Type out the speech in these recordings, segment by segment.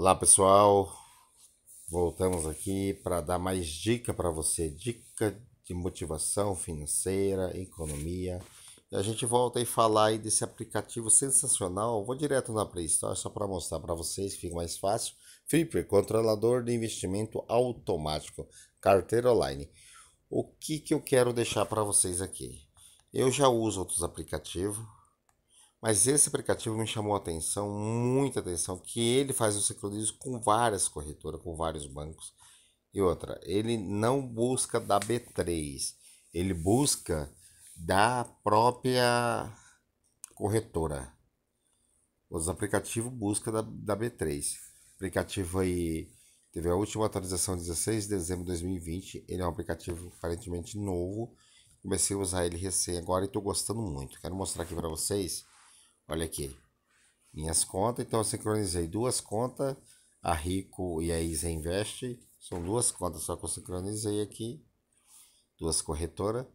Olá pessoal, voltamos aqui para dar mais dica para você, dica de motivação financeira, economia. E a gente volta e falar aí desse aplicativo sensacional. Vou direto na Play Store só para mostrar para vocês, fica mais fácil. Flipper, controlador de investimento automático, carteira online. O que que eu quero deixar para vocês aqui? Eu já uso outros aplicativos, mas esse aplicativo me chamou a atenção, muita atenção, que ele faz o sincronismo com várias corretoras, com vários bancos. E outra, ele não busca da B3, ele busca da própria corretora. Os aplicativos busca da, da B3. aplicativo aí teve a última atualização 16 de dezembro de 2020. Ele é um aplicativo aparentemente novo. Comecei a usar ele recém agora e estou gostando muito. Quero mostrar aqui para vocês Olha aqui. Minhas contas, então eu sincronizei duas contas, a Rico e a Isa Invest. São duas contas só que eu sincronizei aqui. Duas corretoras.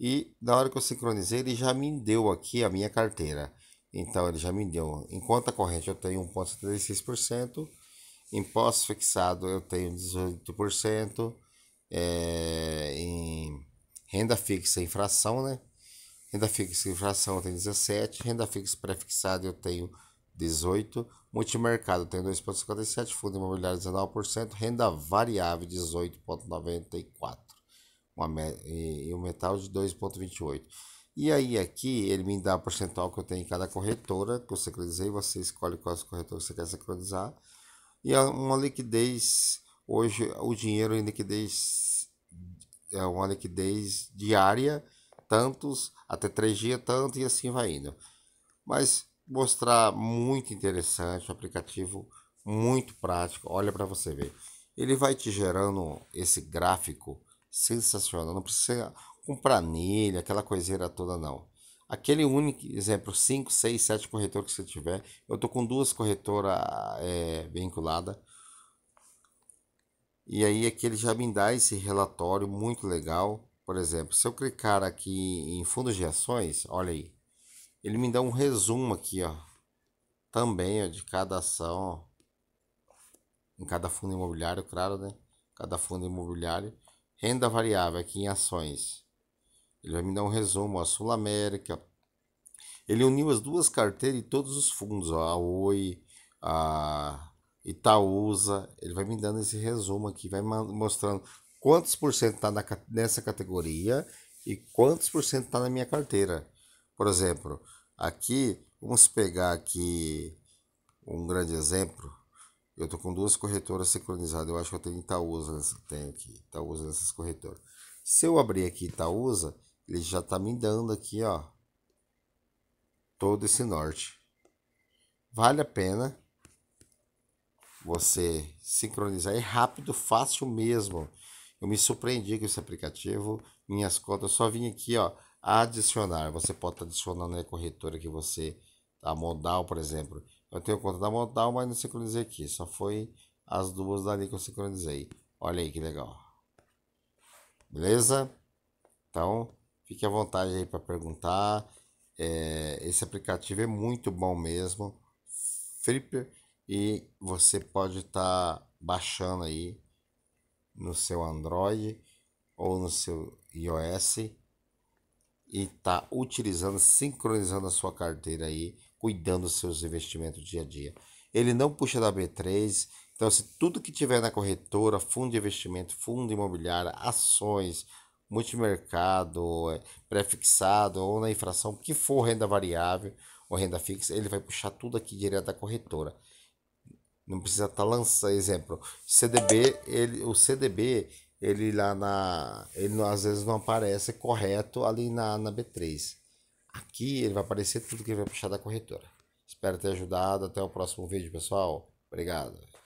E na hora que eu sincronizei, ele já me deu aqui a minha carteira. Então ele já me deu. Em conta corrente eu tenho 1,36%. Em pós-fixado eu tenho 18%. É, em renda fixa, infração, né? Renda fixa e inflação eu tenho 17, renda fixa pré-fixada eu tenho 18, multimercado eu tenho 2,57, fundo imobiliário 19%, renda variável 18,94 e o metal de 2,28. E aí aqui ele me dá a percentual que eu tenho em cada corretora que eu sincronizei, você escolhe quais é corretoras você quer sincronizar. E é uma liquidez, hoje o dinheiro em liquidez, é uma liquidez diária, tantos, até três dias tanto e assim vai indo. Mas mostrar muito interessante, um aplicativo muito prático. Olha para você ver. Ele vai te gerando esse gráfico sensacional. Não precisa comprar nele aquela coiseira toda não. Aquele único exemplo, 5, 6, 7 corretor que você tiver. Eu tô com duas corretoras é, eh, vinculadas. E aí aqui ele já me dá esse relatório muito legal por exemplo, se eu clicar aqui em fundos de ações, olha aí, ele me dá um resumo aqui, ó, também ó, de cada ação, ó, em cada fundo imobiliário, claro, né? Cada fundo imobiliário. Renda variável aqui em ações. Ele vai me dar um resumo, ó, Sul América. Ele uniu as duas carteiras e todos os fundos, ó, a Oi, a Itaúsa. Ele vai me dando esse resumo aqui, vai mostrando quantos por cento está nessa categoria e quantos por cento está na minha carteira. Por exemplo, aqui, vamos pegar aqui um grande exemplo. Eu estou com duas corretoras sincronizadas. Eu acho que eu tenho Itaúsa, nessa, tenho aqui, Itaúsa nessas corretoras. Se eu abrir aqui Itaúsa, ele já está me dando aqui, ó, todo esse norte. Vale a pena você sincronizar. É rápido, fácil mesmo. Eu me surpreendi com esse aplicativo. Minhas contas, só vim aqui, ó, adicionar. Você pode estar adicionando a corretora que você, a Modal, por exemplo. Eu tenho conta da Modal, mas não sincronizei aqui. Só foi as duas dali que eu sincronizei. Olha aí que legal. Beleza? Então, fique à vontade aí para perguntar. É, esse aplicativo é muito bom mesmo. Flipper. E você pode estar tá baixando aí no seu Android ou no seu iOS e está utilizando, sincronizando a sua carteira aí, cuidando dos seus investimentos dia a dia. Ele não puxa da B3, então se tudo que tiver na corretora, fundo de investimento, fundo imobiliário, ações, multimercado, é, prefixado ou na infração que for renda variável ou renda fixa, ele vai puxar tudo aqui direto da corretora não precisa estar tá lançando exemplo CDB ele o CDB ele lá na ele não, às vezes não aparece correto ali na, na B3 aqui ele vai aparecer tudo que ele vai puxar da corretora espero ter ajudado até o próximo vídeo pessoal obrigado